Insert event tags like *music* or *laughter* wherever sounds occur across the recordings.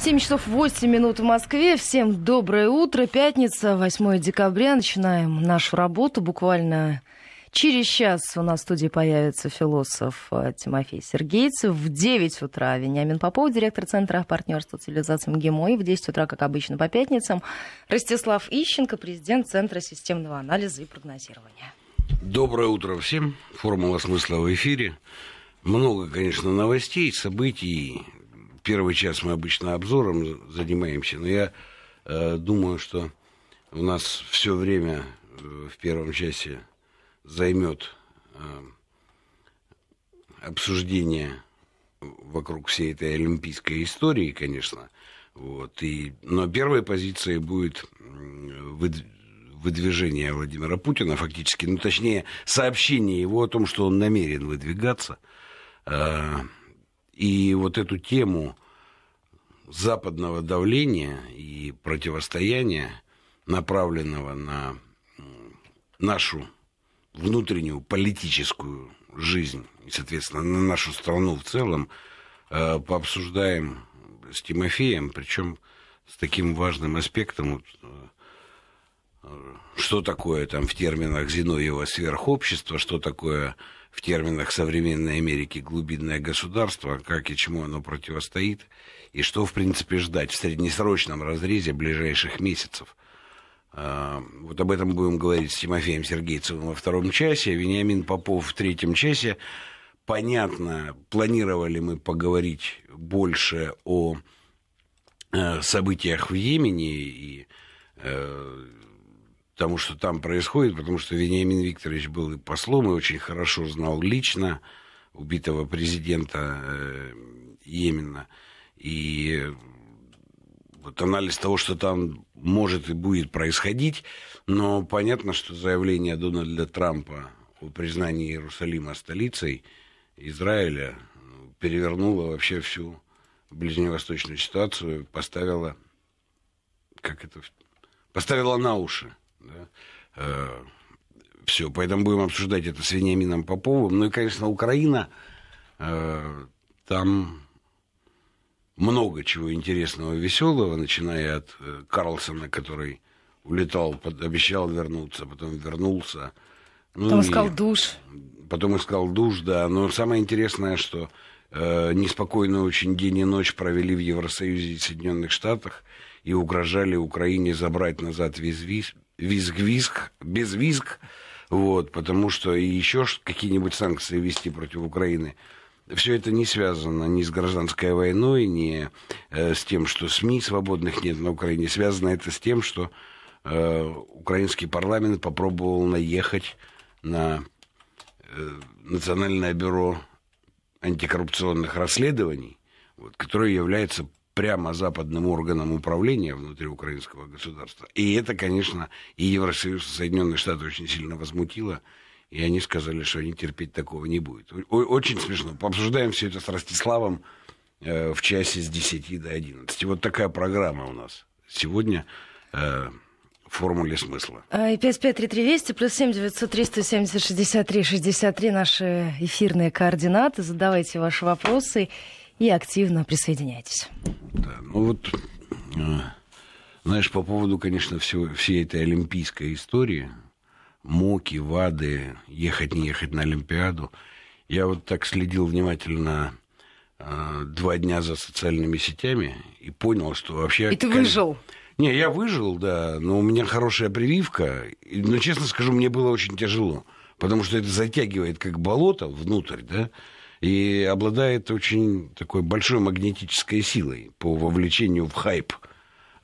7 часов 8 минут в Москве. Всем доброе утро. Пятница, 8 декабря. Начинаем нашу работу буквально Через час у нас в студии появится философ э, Тимофей Сергейцев. В 9 утра Вениамин Попов, директор Центра партнерства цивилизации МГИМО. И в 10 утра, как обычно, по пятницам, Ростислав Ищенко, президент Центра системного анализа и прогнозирования. Доброе утро всем. Формула смысла в эфире. Много, конечно, новостей, событий, первый час мы обычно обзором занимаемся, но я э, думаю, что у нас все время э, в первом часе займет э, обсуждение вокруг всей этой олимпийской истории, конечно. Вот, и, но первой позицией будет выдвижение Владимира Путина, фактически, ну, точнее, сообщение его о том, что он намерен выдвигаться. Э, и вот эту тему западного давления и противостояния, направленного на нашу внутреннюю политическую жизнь и, соответственно, на нашу страну в целом, э, пообсуждаем с Тимофеем, причем с таким важным аспектом, э, э, что такое там в терминах Зиновьева сверхобщество, что такое в терминах современной Америки глубинное государство, как и чему оно противостоит, и что, в принципе, ждать в среднесрочном разрезе ближайших месяцев. А, вот об этом будем говорить с Тимофеем Сергейцевым во втором часе, Вениамин Попов в третьем часе. Понятно, планировали мы поговорить больше о э, событиях в Йемене и э, тому, что там происходит, потому что Вениамин Викторович был и послом, и очень хорошо знал лично убитого президента э, Йемена. И э, вот анализ того, что там может и будет происходить, но понятно, что заявление Дональда Трампа о признании Иерусалима столицей Израиля перевернуло вообще всю ближневосточную ситуацию, поставило, как это, поставило на уши. Да? Э, Все, поэтому будем обсуждать это с Вениамином Поповым. Ну и, конечно, Украина, э, там много чего интересного, веселого, начиная от э, Карлсона, который улетал, под, обещал вернуться, потом вернулся. Ну, потом искал и... душ. Потом искал душ, да. Но самое интересное, что э, неспокойный очень день и ночь провели в Евросоюзе и Соединенных Штатах и угрожали Украине забрать назад весь, визг-визг, без визг, вот, потому что и еще какие-нибудь санкции вести против Украины. Все это не связано ни с гражданской войной, ни э, с тем, что СМИ свободных нет на Украине. Связано это с тем, что э, украинский парламент попробовал наехать на э, Национальное бюро антикоррупционных расследований, вот, которое является прямо западным органам управления внутри украинского государства. И это, конечно, и Евросоюз, и Соединенные Штаты очень сильно возмутило. И они сказали, что они терпеть такого не будет. Очень смешно. Пообсуждаем все это с Ростиславом э, в часе с 10 до 11. Вот такая программа у нас сегодня э, в формуле смысла. Э, и 553320 плюс 7 900 370 63 63 наши эфирные координаты. Задавайте ваши вопросы и активно присоединяйтесь. Да, ну вот, э, знаешь, по поводу, конечно, всего, всей этой олимпийской истории, МОКи, ВАДы, ехать, не ехать на Олимпиаду, я вот так следил внимательно э, два дня за социальными сетями и понял, что вообще... И ты выжил? Не, я выжил, да, но у меня хорошая прививка. Но, ну, честно скажу, мне было очень тяжело, потому что это затягивает как болото внутрь, да, и обладает очень такой большой магнетической силой по вовлечению в хайп.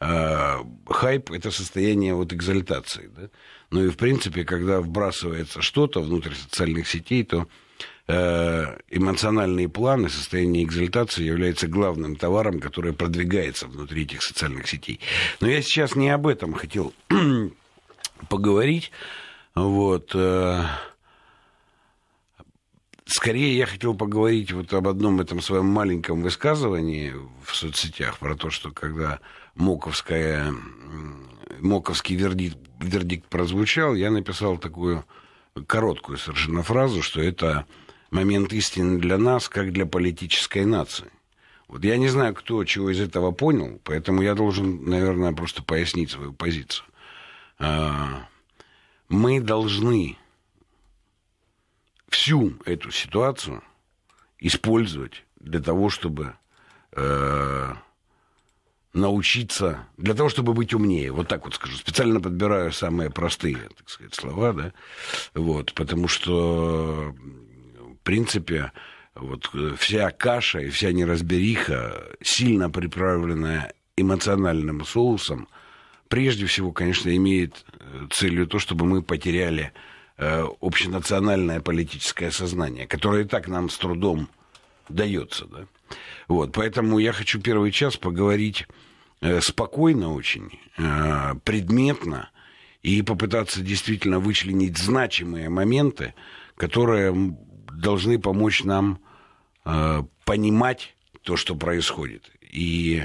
А хайп – это состояние вот экзальтации. Да? Ну и, в принципе, когда вбрасывается что-то внутрь социальных сетей, то э, эмоциональные планы, состояние экзальтации является главным товаром, который продвигается внутри этих социальных сетей. Но я сейчас не об этом хотел *clears throat* поговорить. Вот. Э, Скорее я хотел поговорить вот об одном этом своем маленьком высказывании в соцсетях про то, что когда Моковская, Моковский вердикт, вердикт прозвучал, я написал такую короткую совершенно фразу, что это момент истины для нас, как для политической нации. Вот я не знаю, кто чего из этого понял, поэтому я должен, наверное, просто пояснить свою позицию. А, мы должны всю эту ситуацию использовать для того, чтобы э, научиться, для того, чтобы быть умнее. Вот так вот скажу. Специально подбираю самые простые, так сказать, слова, да, вот, потому что, в принципе, вот э, вся каша и вся неразбериха, сильно приправленная эмоциональным соусом, прежде всего, конечно, имеет э, целью то, чтобы мы потеряли э, Э, общенациональное политическое сознание, которое и так нам с трудом дается. Да? Вот, поэтому я хочу первый час поговорить э, спокойно очень, э, предметно, и попытаться действительно вычленить значимые моменты, которые должны помочь нам понимать то, что происходит. И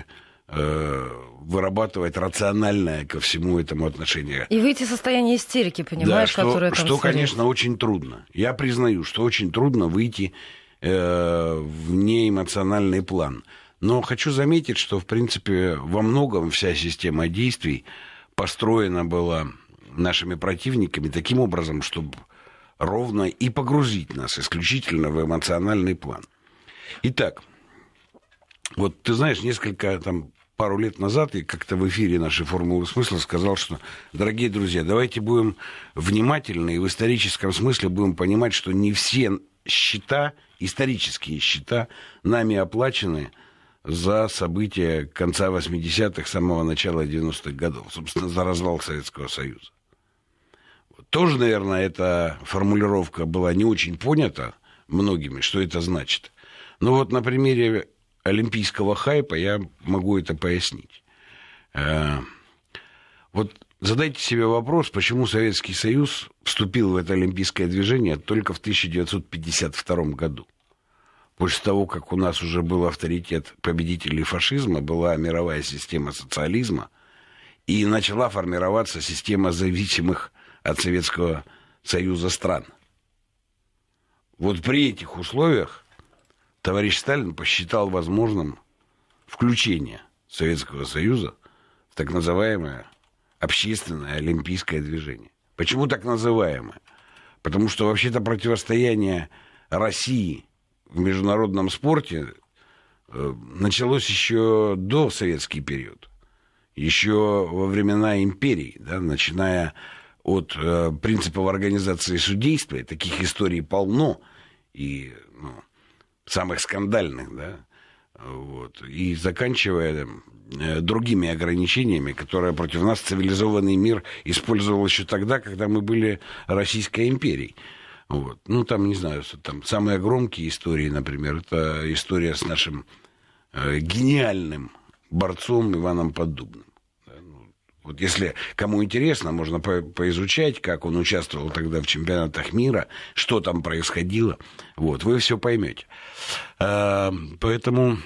Э, вырабатывать рациональное ко всему этому отношение. И выйти из состояния истерики, понимаешь, да, что, которое там Что, царит. конечно, очень трудно. Я признаю, что очень трудно выйти э, в неэмоциональный план. Но хочу заметить, что, в принципе, во многом вся система действий построена была нашими противниками таким образом, чтобы ровно и погрузить нас исключительно в эмоциональный план. Итак, вот ты знаешь, несколько там пару лет назад и как-то в эфире нашей «Формулы смысла» сказал, что, дорогие друзья, давайте будем внимательны и в историческом смысле будем понимать, что не все счета, исторические счета, нами оплачены за события конца 80-х, самого начала 90-х годов, собственно, за развал Советского Союза. Тоже, наверное, эта формулировка была не очень понята многими, что это значит. Но вот на примере олимпийского хайпа, я могу это пояснить. Э, вот задайте себе вопрос, почему Советский Союз вступил в это олимпийское движение только в 1952 году. После того, как у нас уже был авторитет победителей фашизма, была мировая система социализма, и начала формироваться система зависимых от Советского Союза стран. Вот при этих условиях товарищ Сталин посчитал возможным включение Советского Союза в так называемое общественное олимпийское движение. Почему так называемое? Потому что вообще-то противостояние России в международном спорте э, началось еще до советский период, еще во времена империи, да, начиная от э, принципов организации судейства, таких историй полно, и ну, самых скандальных, да, вот, и заканчивая э, другими ограничениями, которые против нас цивилизованный мир использовал еще тогда, когда мы были Российской империей. Вот. Ну, там, не знаю, там самые громкие истории, например, это история с нашим э, гениальным борцом Иваном Поддубным. Вот если кому интересно, можно по поизучать, как он участвовал тогда в чемпионатах мира, что там происходило. Вот, вы все поймете. А, поэтому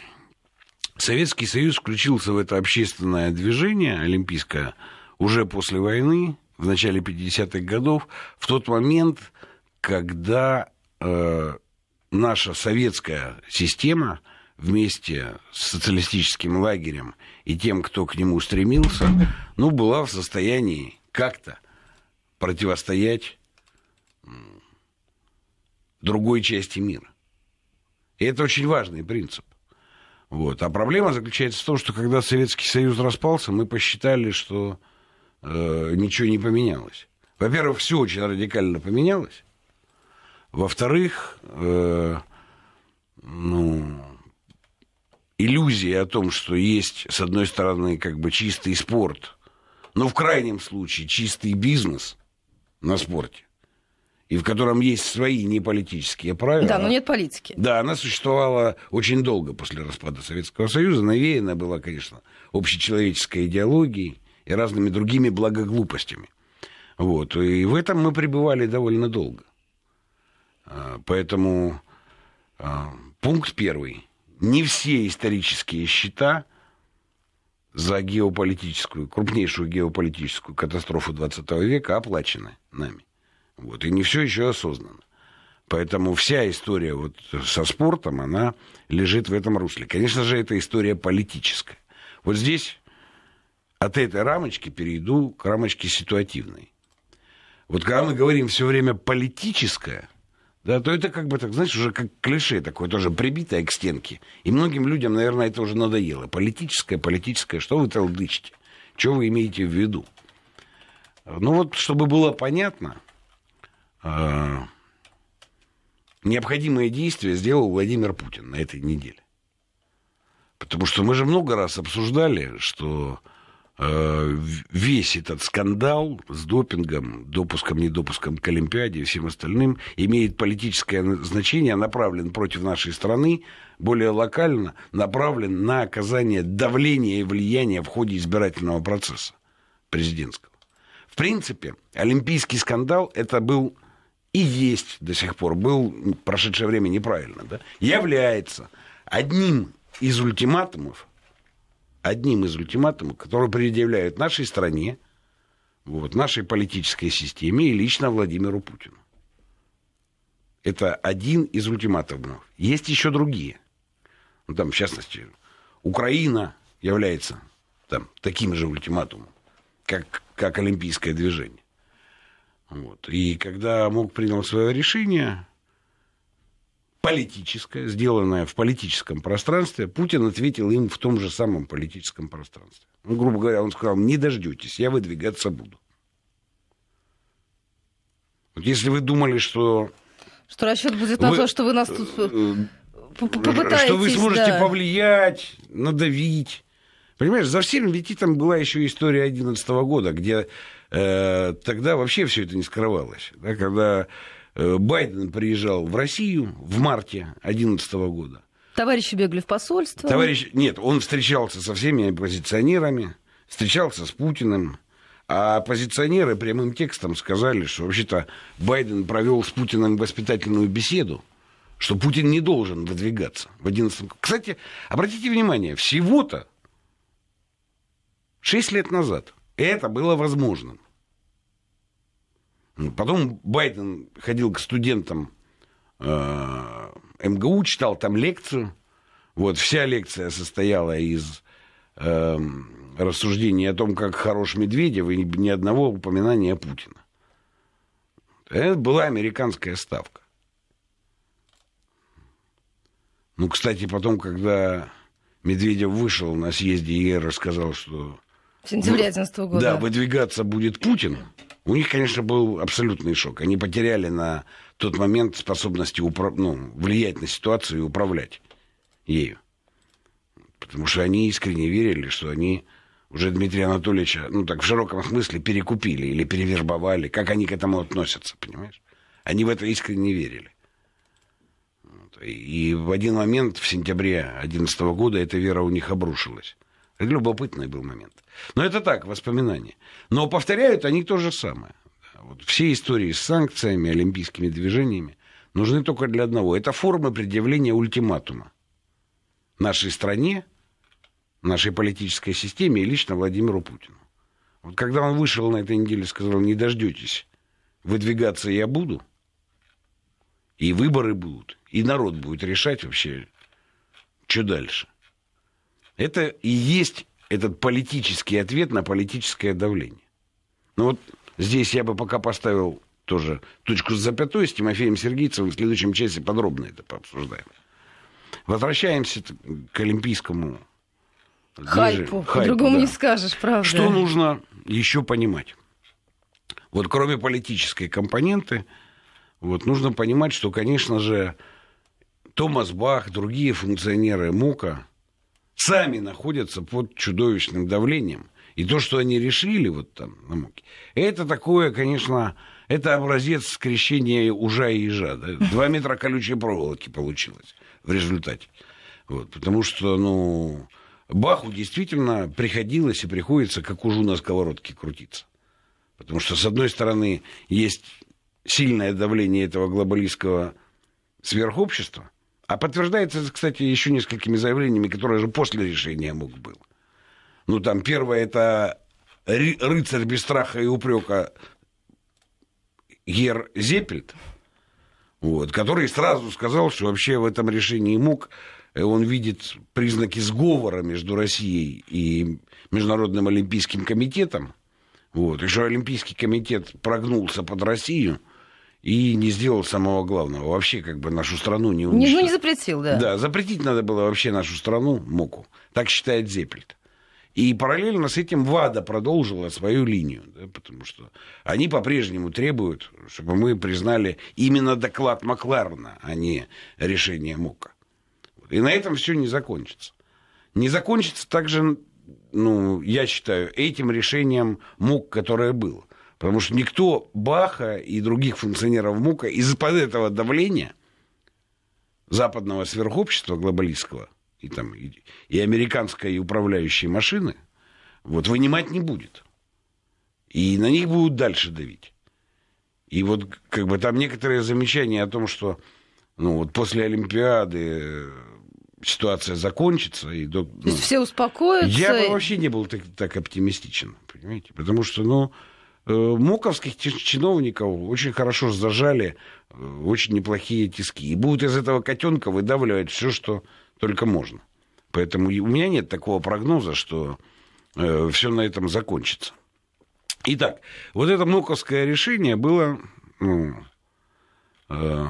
Советский Союз включился в это общественное движение олимпийское уже после войны, в начале 50-х годов, в тот момент, когда э, наша советская система – вместе с социалистическим лагерем и тем, кто к нему стремился, ну, была в состоянии как-то противостоять другой части мира. И это очень важный принцип. Вот. А проблема заключается в том, что когда Советский Союз распался, мы посчитали, что э, ничего не поменялось. Во-первых, все очень радикально поменялось. Во-вторых, э, ну, иллюзия о том, что есть, с одной стороны, как бы чистый спорт, но в крайнем случае чистый бизнес на спорте, и в котором есть свои неполитические правила. Да, но нет политики. Да, она существовала очень долго после распада Советского Союза. Навеяна была, конечно, общечеловеческой идеологией и разными другими благоглупостями. Вот. И в этом мы пребывали довольно долго. А, поэтому а, пункт первый – не все исторические счета за геополитическую, крупнейшую геополитическую катастрофу 20 века оплачены нами. Вот, и не все еще осознано. Поэтому вся история вот со спортом, она лежит в этом русле. Конечно же, это история политическая. Вот здесь от этой рамочки перейду к рамочке ситуативной. Вот когда мы говорим все время политическое, да, то это как бы так, знаешь, уже как клише такое тоже прибитое к стенке. И многим людям, наверное, это уже надоело. Политическое, политическое, что вы толдычите? Что вы имеете в виду? Ну вот, чтобы было понятно, э, необходимые действия сделал Владимир Путин на этой неделе. Потому что мы же много раз обсуждали, что Э, весь этот скандал с допингом, допуском, недопуском к Олимпиаде и всем остальным имеет политическое значение, направлен против нашей страны, более локально направлен на оказание давления и влияния в ходе избирательного процесса президентского. В принципе, олимпийский скандал это был и есть до сих пор, был в прошедшее время неправильно, да, является одним из ультиматумов – одним из ультиматумов, которые предъявляют нашей стране, вот, нашей политической системе и лично Владимиру Путину. Это один из ультиматумов. Есть еще другие. Ну, там, в частности, Украина является там, таким же ультиматумом, как, как олимпийское движение. Вот. И когда МОК принял свое решение, политическое, сделанное в политическом пространстве, Путин ответил им в том же самом политическом пространстве. Ну, грубо говоря, он сказал, не дождетесь, я выдвигаться буду. Вот если вы думали, что... Что расчет будет вы... на то, что вы нас э, тут э, э, попытаетесь... Что вы сможете да. повлиять, надавить. Понимаешь, за всем ведь там была еще история 2011 года, где э, тогда вообще все это не скрывалось. Да, когда Э, Байден приезжал в Россию в марте 2011 года. Товарищи бегали в посольство. Товарищ... Нет, он встречался со всеми оппозиционерами, встречался с Путиным. А оппозиционеры прямым текстом сказали, что вообще-то Байден провел с Путиным воспитательную беседу, что Путин не должен выдвигаться в 11 Кстати, обратите внимание, всего-то 6 лет назад это было возможным. Потом Байден ходил к студентам э, МГУ, читал там лекцию. Вот вся лекция состояла из э, рассуждений о том, как хорош Медведев, и ни одного упоминания о Путина. Это была американская ставка. Ну, кстати, потом, когда Медведев вышел на съезде и рассказал, что в сентябре 2011 года. Да, выдвигаться будет Путин. У них, конечно, был абсолютный шок. Они потеряли на тот момент способности упра- ну, влиять на ситуацию и управлять ею. Потому что они искренне верили, что они уже Дмитрия Анатольевича, ну так в широком смысле, перекупили или перевербовали. Как они к этому относятся, понимаешь? Они в это искренне верили. И в один момент, в сентябре 2011 года, эта вера у них обрушилась. Любопытный был момент. Но это так, воспоминания. Но повторяют они то же самое. Вот все истории с санкциями, олимпийскими движениями нужны только для одного. Это форма предъявления ультиматума нашей стране, нашей политической системе и лично Владимиру Путину. Вот когда он вышел на этой неделе и сказал, не дождетесь, выдвигаться я буду, и выборы будут, и народ будет решать вообще, что дальше. Это и есть этот политический ответ на политическое давление. Ну вот здесь я бы пока поставил тоже точку с запятой с Тимофеем Сергеевичем. В следующем части подробно это пообсуждаем. Возвращаемся к олимпийскому хайпу. хайпу другому да. не скажешь, правда. Что нужно еще понимать? Вот кроме политической компоненты, вот нужно понимать, что, конечно же, Томас Бах, другие функционеры МУКА сами находятся под чудовищным давлением. И то, что они решили вот там на муке, это такое, конечно, это образец скрещения ужа и ежа. Да? *laughs* Два метра колючей проволоки получилось в результате. Вот, потому что, ну, Баху действительно приходилось и приходится как ужу на сковородке крутиться. Потому что, с одной стороны, есть сильное давление этого глобалистского сверхобщества, а подтверждается это, кстати, еще несколькими заявлениями, которые же после решения МУК был. Ну, там первое – это рыцарь без страха и упрека Гер Зепельд, вот, который сразу сказал, что вообще в этом решении МУК э, он видит признаки сговора между Россией и Международным Олимпийским комитетом. Вот, и что Олимпийский комитет прогнулся под Россию – и не сделал самого главного. Вообще как бы нашу страну не уничтожил. Ну, не запретил, да. Да, запретить надо было вообще нашу страну МУКУ. Так считает Зеппельт. И параллельно с этим ВАДА продолжила свою линию, да, потому что они по-прежнему требуют, чтобы мы признали именно доклад Макларна, а не решение МОКа. И на этом все не закончится. Не закончится также, ну, я считаю, этим решением МОК, которое было. Потому что никто Баха и других функционеров МУКа из-под этого давления западного сверхобщества глобалистского и, там, и, и американской управляющей машины вот, вынимать не будет. И на них будут дальше давить. И вот как бы там некоторые замечания о том, что ну, вот после Олимпиады э, ситуация закончится. И до, ну, То есть ну, все успокоятся? Я бы вообще не был так, так оптимистичен, понимаете? Потому что, ну, Э, моковских чиновников очень хорошо зажали э, очень неплохие тиски. И будут из этого котенка выдавливать все, что только можно. Поэтому у меня нет такого прогноза, что э, все на этом закончится. Итак, вот это моковское решение было ну, э,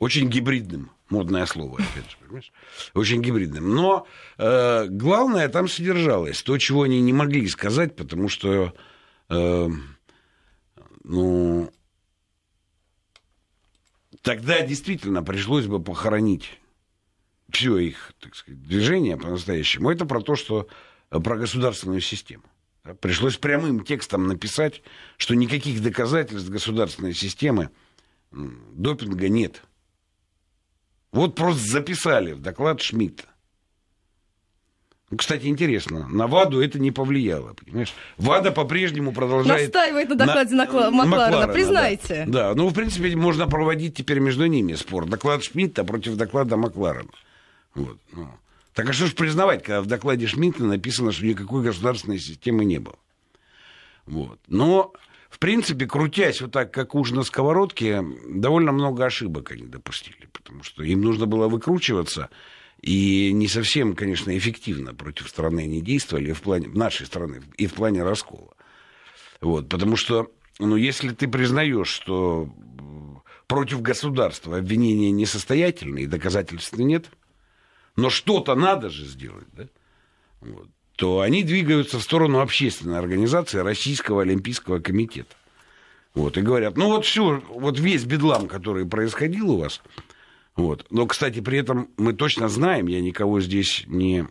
очень гибридным, модное слово, опять же, понимаешь? Очень гибридным. Но э, главное там содержалось то, чего они не могли сказать, потому что э, ну, тогда действительно пришлось бы похоронить все их, так сказать, движение по-настоящему. Это про то, что э, про государственную систему. Пришлось прямым текстом написать, что никаких доказательств государственной системы допинга нет. Вот просто записали в доклад Шмидта. Кстати, интересно, на ВАДу это не повлияло, понимаешь? ВАДа по-прежнему продолжает... Настаивает на докладе на... Макларена, Макларена, признайте. Да. да, ну, в принципе, можно проводить теперь между ними спор. Доклад Шмидта против доклада Макларена. Вот. Ну. Так а что же признавать, когда в докладе Шмидта написано, что никакой государственной системы не было? Вот. Но, в принципе, крутясь вот так, как уж на сковородке, довольно много ошибок они допустили, потому что им нужно было выкручиваться и не совсем, конечно, эффективно против страны не действовали, в плане, нашей страны, и в плане раскола. Вот, потому что, ну, если ты признаешь, что против государства обвинения несостоятельные, доказательств нет, но что-то надо же сделать, да? Вот, то они двигаются в сторону общественной организации Российского Олимпийского комитета. Вот, и говорят, ну вот все, вот весь бедлам, который происходил у вас, вот. Но, кстати, при этом мы точно знаем, я никого здесь не,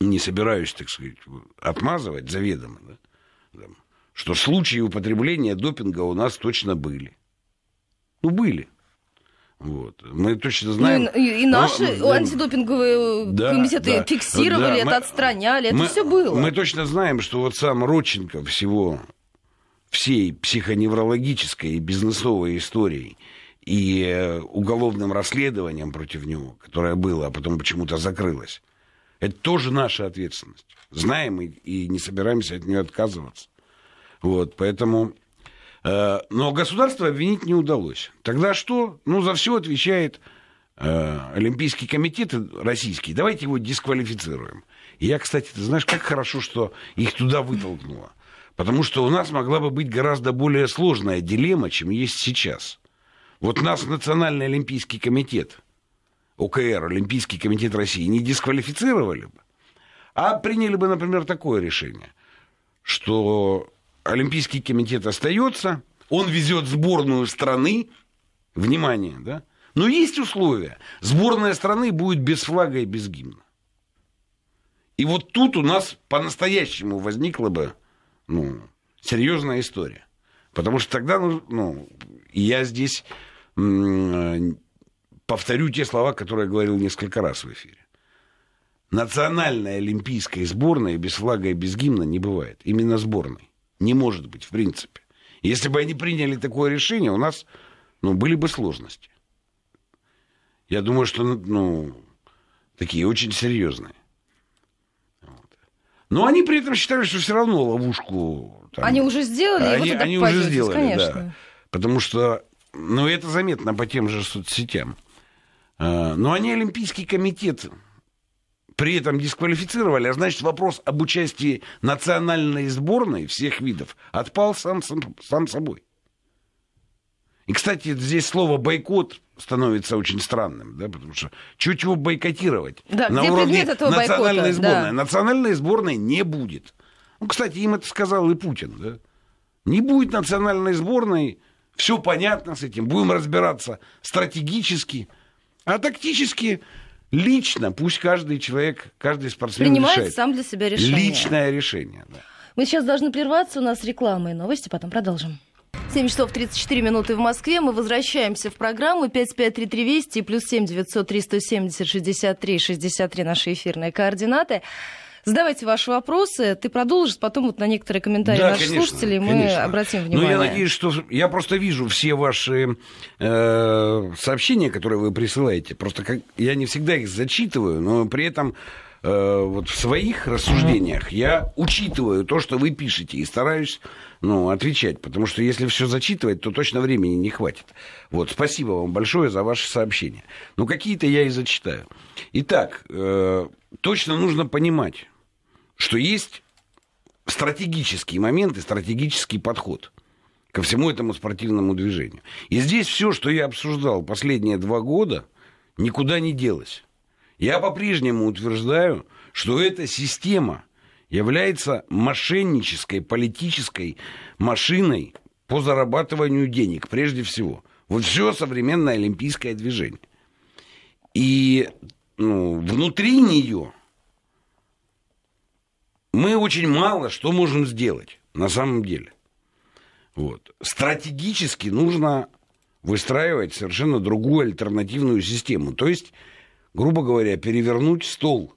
не собираюсь, так сказать, отмазывать заведомо, да, что случаи употребления допинга у нас точно были. Ну, были. Вот. Мы точно знаем. Ну, и, и наши но, антидопинговые да, комитеты да, фиксировали да, это, мы, отстраняли. Это мы, все было. Мы точно знаем, что вот сам Родченко всего всей психоневрологической и бизнесовой историей и уголовным расследованием против него, которое было, а потом почему-то закрылось, это тоже наша ответственность. Знаем и, и не собираемся от нее отказываться. Вот, поэтому... Э, но государство обвинить не удалось. Тогда что? Ну, за все отвечает э, Олимпийский комитет российский. Давайте его дисквалифицируем. И я, кстати, ты знаешь, как хорошо, что их туда вытолкнуло. Потому что у нас могла бы быть гораздо более сложная дилемма, чем есть сейчас. Вот нас Национальный Олимпийский комитет, ОКР, Олимпийский комитет России, не дисквалифицировали бы, а приняли бы, например, такое решение, что Олимпийский комитет остается, он везет сборную страны, внимание, да, но есть условия. Сборная страны будет без флага и без гимна. И вот тут у нас по-настоящему возникла бы ну, серьезная история. Потому что тогда, ну, ну я здесь повторю те слова, которые я говорил несколько раз в эфире. Национальная олимпийская сборная без флага и без гимна не бывает. Именно сборной. Не может быть, в принципе. Если бы они приняли такое решение, у нас ну, были бы сложности. Я думаю, что ну, такие очень серьезные. Вот. Но они при этом считали, что все равно ловушку... Там, они уже сделали, они, вот это они уже сделали, конечно. да. Потому что ну, это заметно по тем же соцсетям. А, но они Олимпийский комитет при этом дисквалифицировали, а значит вопрос об участии национальной сборной всех видов отпал сам, сам, сам собой. И, кстати, здесь слово «бойкот» становится очень странным, да, потому что чуть его бойкотировать да, на уровне национальной бойкота, сборной. Да. Национальной сборной не будет. Ну, кстати, им это сказал и Путин, да. Не будет национальной сборной все понятно с этим. Будем разбираться стратегически. А тактически лично пусть каждый человек, каждый спортсмен Принимает решает. сам для себя решение. Личное решение, да. Мы сейчас должны прерваться, у нас реклама и новости, потом продолжим. 7 часов 34 минуты в Москве. Мы возвращаемся в программу 5533 Вести плюс 7 900 370 63 63 наши эфирные координаты. Задавайте ваши вопросы. Ты продолжишь, потом вот на некоторые комментарии да, наших конечно, слушателей мы конечно. обратим внимание. Ну, я надеюсь, что я просто вижу все ваши э, сообщения, которые вы присылаете. Просто как... я не всегда их зачитываю, но при этом э, вот в своих рассуждениях я учитываю то, что вы пишете, и стараюсь ну, отвечать, потому что если все зачитывать, то точно времени не хватит. Вот, спасибо вам большое за ваши сообщения. Но ну, какие-то я и зачитаю. Итак, э, точно нужно понимать, что есть стратегические моменты, стратегический подход ко всему этому спортивному движению. И здесь все, что я обсуждал последние два года, никуда не делось. Я по-прежнему утверждаю, что эта система является мошеннической, политической машиной по зарабатыванию денег, прежде всего. Вот все современное олимпийское движение. И ну, внутри нее мы очень мало что можем сделать на самом деле. Вот. Стратегически нужно выстраивать совершенно другую альтернативную систему. То есть, грубо говоря, перевернуть стол,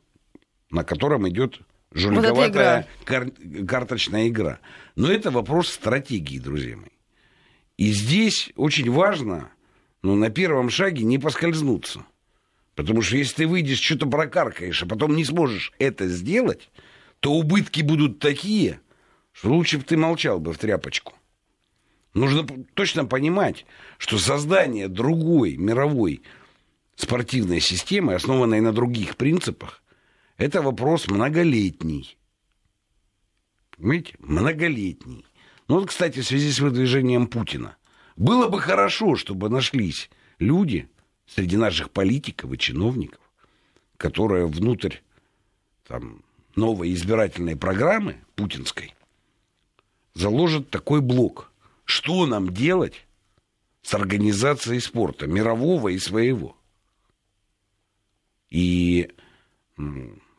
на котором идет жуликоватая вот кар- карточная игра. Но это вопрос стратегии, друзья мои. И здесь очень важно ну, на первом шаге не поскользнуться. Потому что если ты выйдешь, что-то прокаркаешь, а потом не сможешь это сделать, то убытки будут такие, что лучше бы ты молчал бы в тряпочку. Нужно точно понимать, что создание другой мировой спортивной системы, основанной на других принципах, это вопрос многолетний. Понимаете? Многолетний. Ну вот, кстати, в связи с выдвижением Путина. Было бы хорошо, чтобы нашлись люди среди наших политиков и чиновников, которые внутрь там, новой избирательной программы путинской заложит такой блок. Что нам делать с организацией спорта, мирового и своего? И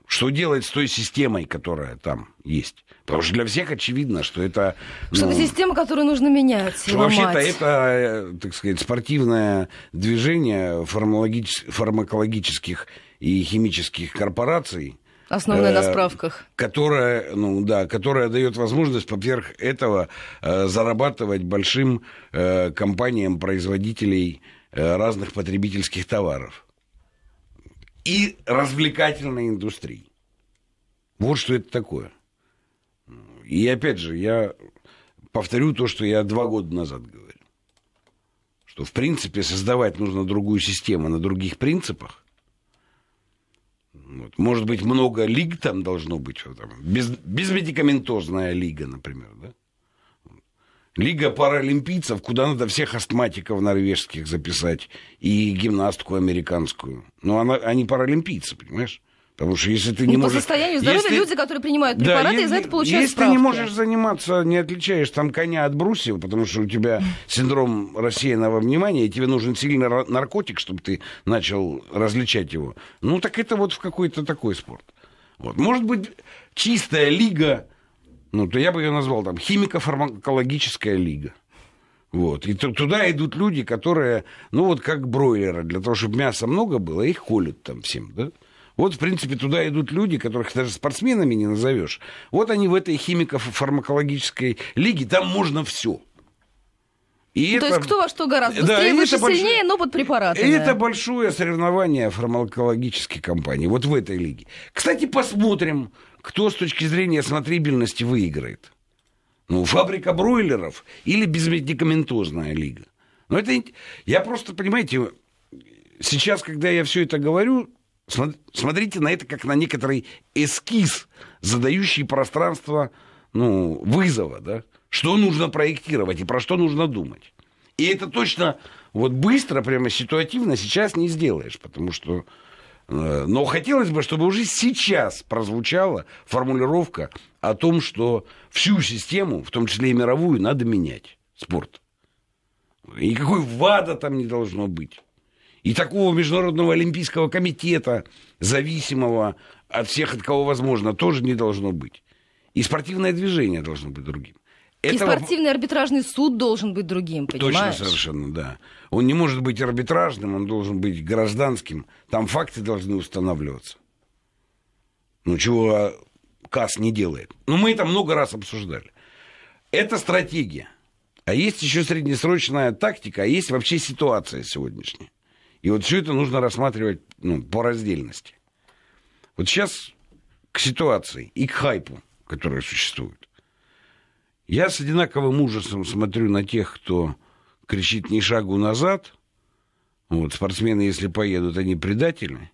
что делать с той системой, которая там есть? Потому что для всех очевидно, что это... Что ну, это система, которую нужно менять. Что вообще-то это, э, так сказать, спортивное движение фармакологических и химических корпораций, Основная э, на справках. Которая, ну да, которая дает возможность поверх этого э, зарабатывать большим э, компаниям производителей э, разных потребительских товаров и развлекательной индустрии. Вот что это такое. И опять же, я повторю то, что я два года назад говорил. Что, в принципе, создавать нужно другую систему на других принципах, вот. Может быть, много лиг там должно быть. Вот, там, без, безмедикаментозная лига, например, да? Лига паралимпийцев, куда надо всех астматиков норвежских записать и гимнастку американскую. Но она, они паралимпийцы, понимаешь? Потому что если ты не ну, можешь... По состоянию здоровья если... люди, которые принимают препараты, да, из-за этого получают Если справки. ты не можешь заниматься, не отличаешь там коня от брусьев, потому что у тебя синдром рассеянного внимания, и тебе нужен сильный наркотик, чтобы ты начал различать его. Ну, так это вот в какой-то такой спорт. Вот. Может быть, чистая лига, ну, то я бы ее назвал там химико-фармакологическая лига. Вот. И туда идут люди, которые, ну, вот как бройлеры, для того, чтобы мяса много было, их колют там всем, да? Вот, в принципе, туда идут люди, которых даже спортсменами не назовешь. Вот они в этой химико-фармакологической лиге, там можно все. И ну, это, есть кто во что гораздо да, быстрее, выше, больш... сильнее, но под препаратами. Это большое соревнование фармакологических компаний. вот в этой лиге. Кстати, посмотрим, кто с точки зрения смотрибельности выиграет. Ну, фабрика бройлеров или безмедикаментозная лига. Но это я просто, понимаете, сейчас, когда я все это говорю, Смотрите на это как на некоторый эскиз, задающий пространство ну, вызова, да? Что нужно проектировать и про что нужно думать. И это точно вот быстро, прямо ситуативно сейчас не сделаешь, потому что... Э, но хотелось бы, чтобы уже сейчас прозвучала формулировка о том, что всю систему, в том числе и мировую, надо менять. Спорт. И какой ВАДА там не должно быть и такого Международного Олимпийского комитета, зависимого от всех, от кого возможно, тоже не должно быть. И спортивное движение должно быть другим. И Этого... И спортивный арбитражный суд должен быть другим, понимаешь? Точно, совершенно, да. Он не может быть арбитражным, он должен быть гражданским. Там факты должны устанавливаться. Ну, чего а, КАС не делает. Ну, мы это много раз обсуждали. Это стратегия. А есть еще среднесрочная тактика, а есть вообще ситуация сегодняшняя. И вот все это нужно рассматривать ну, по раздельности. Вот сейчас к ситуации и к хайпу, который существует. Я с одинаковым ужасом смотрю на тех, кто кричит «ни шагу назад», вот, спортсмены, если поедут, они предатели.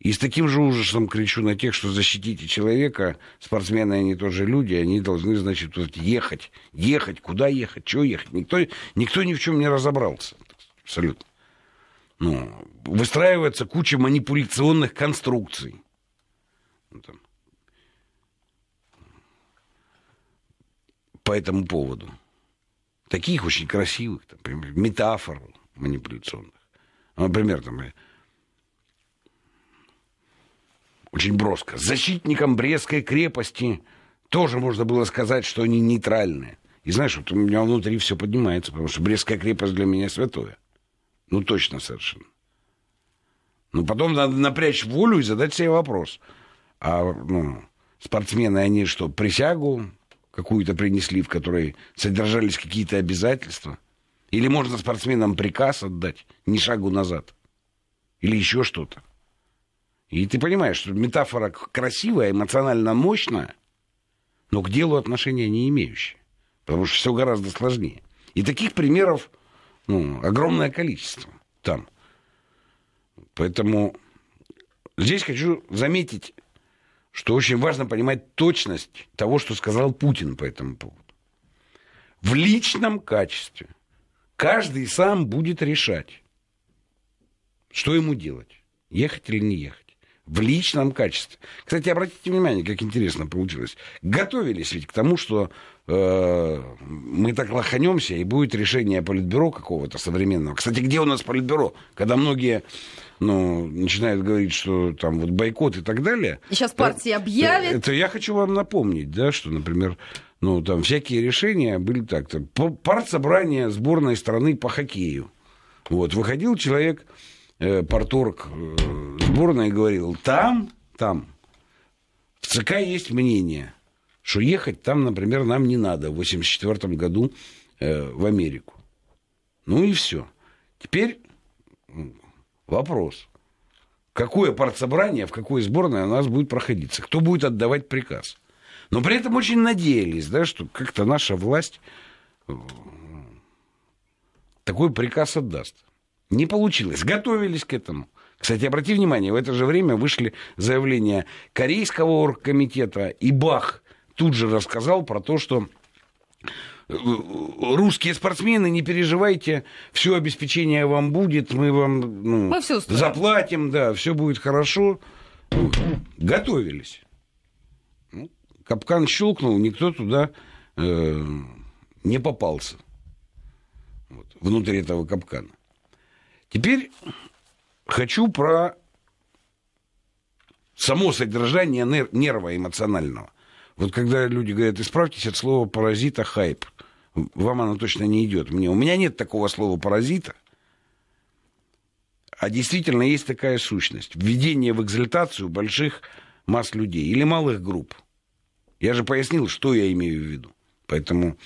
И с таким же ужасом кричу на тех, что защитите человека, спортсмены, они тоже люди, они должны, значит, вот ехать, ехать, куда ехать, чего ехать. Никто, никто ни в чем не разобрался абсолютно. Ну, выстраивается куча манипуляционных конструкций. Ну, там. По этому поводу. Таких очень красивых, там, метафор манипуляционных. Ну, например, там, э, очень броско. Защитникам Брестской крепости тоже можно было сказать, что они нейтральные. И знаешь, вот у меня внутри все поднимается, потому что Брестская крепость для меня святое. Ну, точно совершенно. Но ну, потом надо напрячь волю и задать себе вопрос. А ну, спортсмены, они что, присягу какую-то принесли, в которой содержались какие-то обязательства? Или можно спортсменам приказ отдать, не шагу назад? Или еще что-то? И ты понимаешь, что метафора красивая, эмоционально мощная, но к делу отношения не имеющая. Потому что все гораздо сложнее. И таких примеров ну, огромное количество там. Поэтому здесь хочу заметить, что очень важно понимать точность того, что сказал Путин по этому поводу. В личном качестве каждый сам будет решать, что ему делать, ехать или не ехать в личном качестве. Кстати, обратите внимание, как интересно получилось. Готовились ведь к тому, что Э, мы так лоханемся, и будет решение политбюро какого-то современного. Кстати, где у нас политбюро? Когда многие ну, начинают говорить, что там вот бойкот и так далее. И сейчас партии да, э, объявят. Это, это я хочу вам напомнить, да, что, например, ну, там всякие решения были так-то. Партсобрание сборной страны по хоккею. Вот, выходил человек, э, порторг э, сборной, и говорил, там, там, в ЦК есть мнение – что ехать там, например, нам не надо в 1984 году э, в Америку. Ну и все. Теперь вопрос. Какое партсобрание, в какой сборной у нас будет проходиться? Кто будет отдавать приказ? Но при этом очень надеялись, да, что как-то наша власть такой приказ отдаст. Не получилось. Готовились к этому. Кстати, обрати внимание, в это же время вышли заявления Корейского оргкомитета и БАХ тут же рассказал про то, что э, русские спортсмены, не переживайте, все обеспечение вам будет, мы вам ну, мы все заплатим, да, все будет хорошо. Ну, готовились. Ну, капкан щелкнул, никто туда э, не попался. Вот, внутри этого капкана. Теперь хочу про само содержание нерва эмоционального. Вот когда люди говорят, исправьтесь от слова паразита хайп, вам оно точно не идет. Мне, у меня нет такого слова паразита, а действительно есть такая сущность. Введение в экзальтацию больших масс людей или малых групп. Я же пояснил, что я имею в виду. Поэтому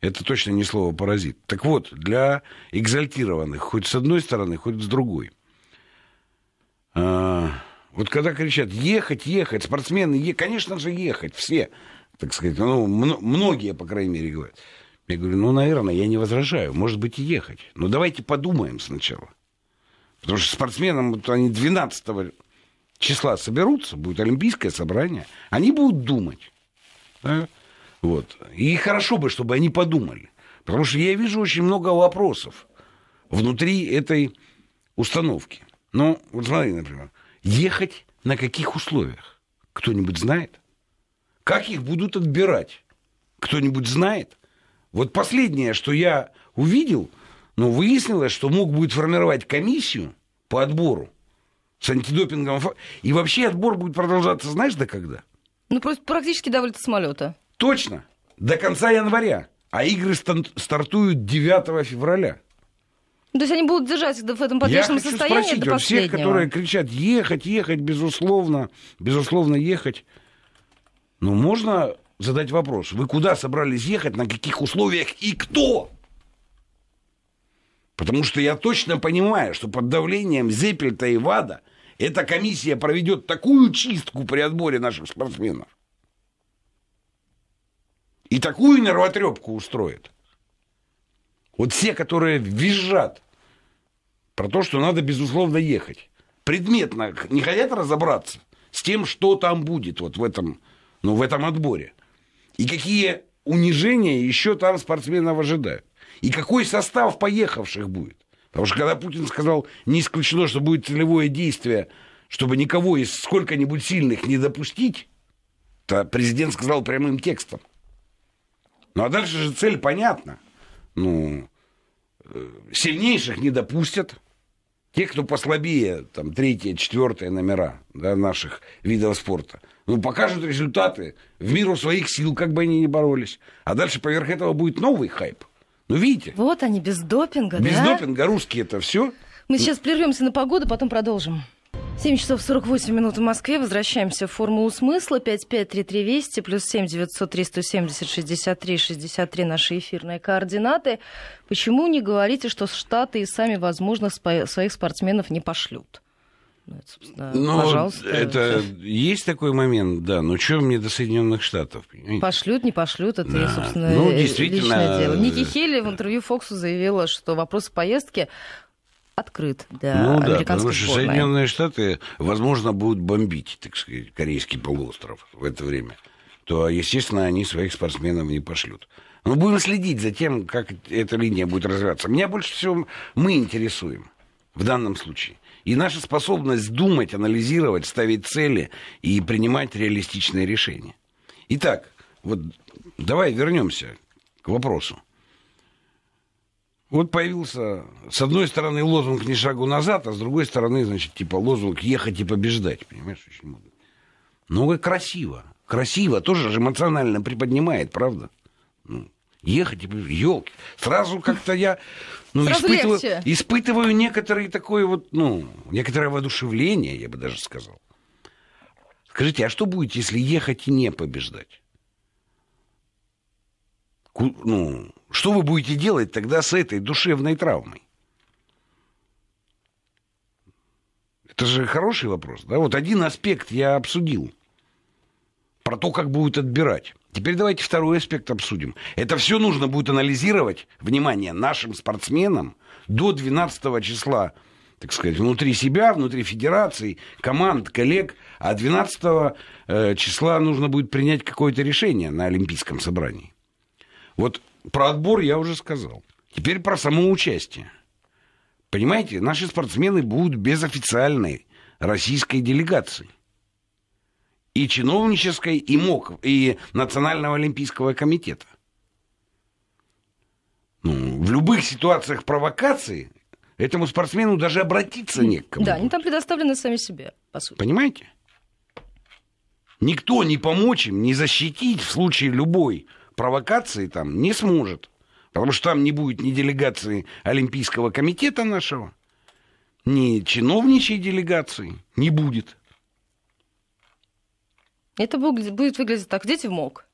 это точно не слово паразит. Так вот, для экзальтированных, хоть с одной стороны, хоть с другой а, – вот когда кричат «ехать, ехать», спортсмены, е... конечно же, ехать, все, так сказать, ну, многие, по крайней мере, говорят. Я говорю, ну, наверное, я не возражаю, может быть, и ехать. Но давайте подумаем сначала. Потому что спортсменам, вот они 12 числа соберутся, будет олимпийское собрание, они будут думать. Да? Вот. И хорошо бы, чтобы они подумали. Потому что я вижу очень много вопросов внутри этой установки. Ну, вот смотри, например, Ехать на каких условиях? Кто-нибудь знает? Как их будут отбирать? Кто-нибудь знает? Вот последнее, что я увидел, ну, выяснилось, что МОК будет формировать комиссию по отбору с антидопингом. И вообще отбор будет продолжаться, знаешь, до когда? Ну, просто практически до вылета самолета. Точно. До конца января. А игры стартуют 9 февраля. То есть они будут держать в этом подвешенном Я состоянии хочу спросить до последнего? всех, которые кричат «ехать, ехать», безусловно, безусловно, ехать. Ну, можно задать вопрос. Вы куда собрались ехать, на каких условиях и кто? Потому что я точно понимаю, что под давлением Зепельта и ВАДА эта комиссия проведет такую чистку при отборе наших спортсменов. И такую нервотрепку устроит – вот все, которые визжат про то, что надо, безусловно, ехать. Предметно не хотят разобраться с тем, что там будет вот в этом, ну, в этом отборе. И какие унижения еще там спортсменов ожидают. И какой состав поехавших будет. Потому что когда Путин сказал, не исключено, что будет целевое действие, чтобы никого из сколько-нибудь сильных не допустить, то президент сказал прямым текстом. Ну а дальше же цель понятна – ну, э, сильнейших не допустят. Те, кто послабее, там, третье, четвертое номера да, наших видов спорта, ну, покажут результаты в миру своих сил, как бы они ни боролись. А дальше поверх этого будет новый хайп. Ну, видите? Вот они, без допинга, Без да? допинга русские это все. Мы сейчас прервемся на погоду, потом продолжим. 7 часов 48 минут в Москве. Возвращаемся в формулу смысла. вести плюс 7 903 170 63 63 наши эфирные координаты. Почему не говорите, что Штаты и сами, возможно, своих спортсменов не пошлют? Ну, ну, пожалуйста. Это есть такой момент, да. Но что мне до Соединенных Штатов? Пошлют, не пошлют, это, да. собственно, ну, действительно... личное дело. Ники э, Хелли в интервью Фоксу заявила, что вопрос поездки открыт для ну, да, потому что сборной. Соединенные Штаты, возможно, будут бомбить, так сказать, корейский полуостров в это время. То, естественно, они своих спортсменов не пошлют. Но будем следить за тем, как эта линия будет развиваться. Меня больше всего мы интересуем в данном случае. И наша способность думать, анализировать, ставить цели и принимать реалистичные решения. Итак, вот давай вернемся к вопросу. Вот появился, с одной стороны, лозунг «Не шагу назад», а с другой стороны, значит, типа лозунг «Ехать и побеждать». Понимаешь, очень модно. Ну, красиво. Красиво тоже же эмоционально приподнимает, правда? Ну, ехать и елки. Сразу как-то я ну, Сразу испытываю, легче. испытываю некоторые такое вот, ну, некоторое воодушевление, я бы даже сказал. Скажите, а что будет, если ехать и не побеждать? ну, что вы будете делать тогда с этой душевной травмой? Это же хороший вопрос, да? Вот один аспект я обсудил про то, как будут отбирать. Теперь давайте второй аспект обсудим. Это все нужно будет анализировать, внимание, нашим спортсменам до 12 числа, так сказать, внутри себя, внутри федерации, команд, коллег. А 12 э, числа нужно будет принять какое-то решение на Олимпийском собрании. Вот про отбор я уже сказал. Теперь про самоучастие. Понимаете, наши спортсмены будут без официальной российской делегации. И чиновнической, и МОК, и Национального олимпийского комитета. Ну, в любых ситуациях провокации этому спортсмену даже обратиться не к кому. Да, они там предоставлены сами себе, по сути. Понимаете? Никто не помочь им, не защитить в случае любой провокации там не сможет. Потому что там не будет ни делегации Олимпийского комитета нашего, ни чиновничьей делегации. Не будет. Это будет выглядеть так. Дети в мог.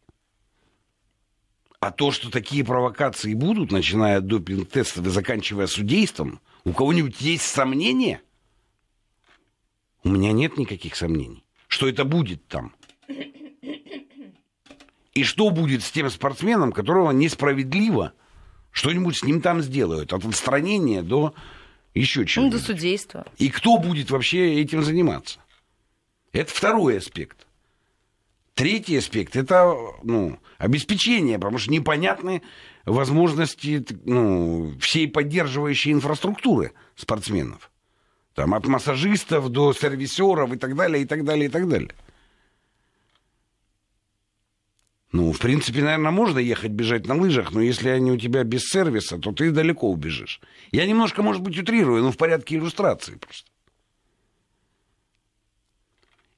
А то, что такие провокации будут, начиная от допинг-тестов и заканчивая судейством, у кого-нибудь есть сомнения? У меня нет никаких сомнений, что это будет там. И что будет с тем спортсменом, которого несправедливо что-нибудь с ним там сделают? От отстранения до еще ну, чего-то. до судейства. И кто будет вообще этим заниматься? Это второй аспект. Третий аспект – это ну, обеспечение, потому что непонятны возможности ну, всей поддерживающей инфраструктуры спортсменов. Там от массажистов до сервисеров и так далее, и так далее, и так далее. Ну, в принципе, наверное, можно ехать бежать на лыжах, но если они у тебя без сервиса, то ты далеко убежишь. Я немножко, может быть, утрирую, но в порядке иллюстрации просто.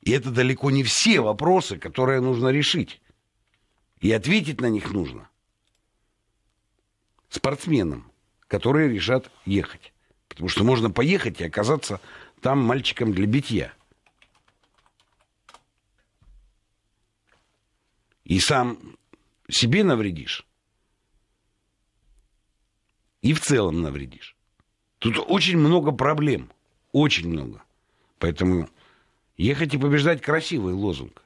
И это далеко не все вопросы, которые нужно решить. И ответить на них нужно спортсменам, которые решат ехать. Потому что можно поехать и оказаться там мальчиком для битья – и сам себе навредишь, и в целом навредишь. Тут очень много проблем, очень много. Поэтому ехать и побеждать красивый лозунг.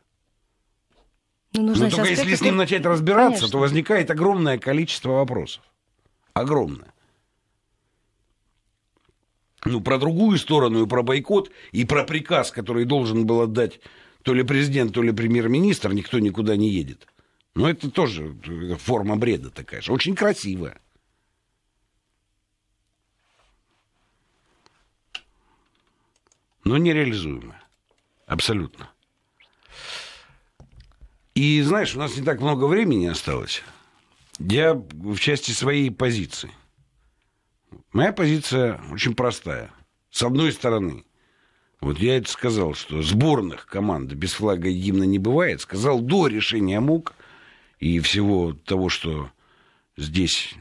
Ну, нужно Но только если с ним начать разбираться, конечно. то возникает огромное количество вопросов. Огромное. Ну, про другую сторону и про бойкот, и про приказ, который должен был отдать то ли президент, то ли премьер-министр, никто никуда не едет. Но это тоже форма бреда такая же. Очень красивая. Но нереализуемая. Абсолютно. И знаешь, у нас не так много времени осталось. Я в части своей позиции. Моя позиция очень простая. С одной стороны – вот я это сказал, что сборных команд без флага и гимна не бывает. Сказал до решения МУК и всего того, что здесь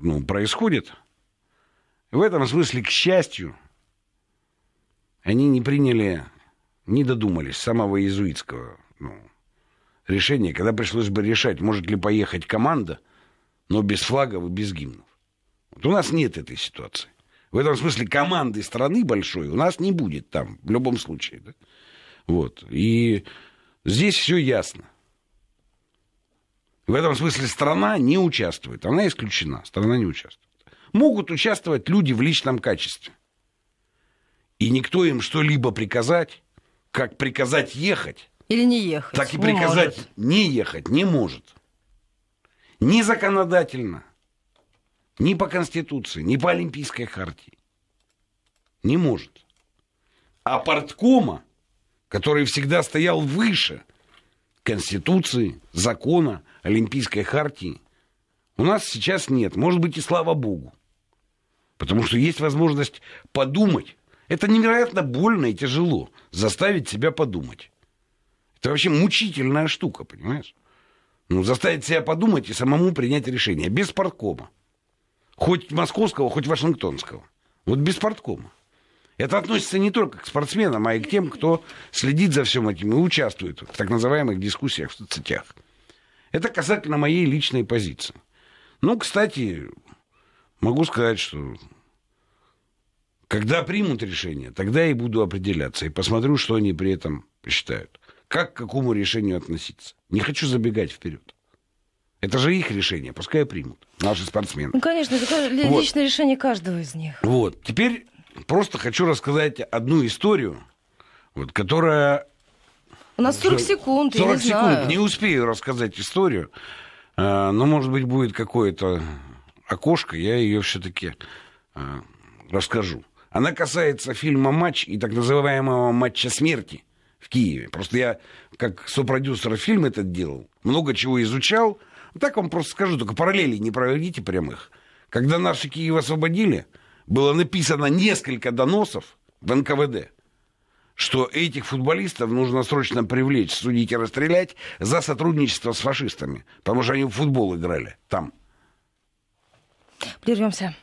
ну, происходит. В этом смысле, к счастью, они не приняли, не додумались самого иезуитского ну, решения, когда пришлось бы решать, может ли поехать команда, но без флагов и без гимнов. Вот у нас нет этой ситуации. В этом смысле команды страны большой у нас не будет там, в любом случае. Да? Вот. И здесь все ясно. В этом смысле страна не участвует. Она исключена. Страна не участвует. Могут участвовать люди в личном качестве. И никто им что-либо приказать, как приказать ехать. Или не ехать. Так и приказать не, не ехать не может. Ни законодательно, ни по Конституции, ни по Олимпийской хартии. Не может. А порткома, который всегда стоял выше Конституции, закона, Олимпийской хартии, у нас сейчас нет. Может быть, и слава богу. Потому что есть возможность подумать. Это невероятно больно и тяжело заставить себя подумать. Это вообще мучительная штука, понимаешь? Ну, заставить себя подумать и самому принять решение. Без парткома. Хоть московского, хоть вашингтонского. Вот без спорткома. Это относится не только к спортсменам, а и к тем, кто следит за всем этим и участвует в так называемых дискуссиях в соцсетях. Это касательно моей личной позиции. Ну, кстати, могу сказать, что когда примут решение, тогда и буду определяться и посмотрю, что они при этом считают. Как к какому решению относиться. Не хочу забегать вперед. Это же их решение, пускай примут наши спортсмены. Ну, конечно, это личное вот. решение каждого из них. Вот, теперь просто хочу рассказать одну историю, вот, которая... У нас 40 секунд, 40 я не секунд, знаю. не успею рассказать историю, а, но, может быть, будет какое-то окошко, я ее все-таки а, расскажу. Она касается фильма «Матч» и так называемого «Матча смерти» в Киеве. Просто я, как сопродюсер фильма этот делал, много чего изучал – так вам просто скажу, только параллели не проводите прямых. Когда наши Киев освободили, было написано несколько доносов в НКВД, что этих футболистов нужно срочно привлечь, судить и расстрелять за сотрудничество с фашистами, потому что они в футбол играли там. Прервемся.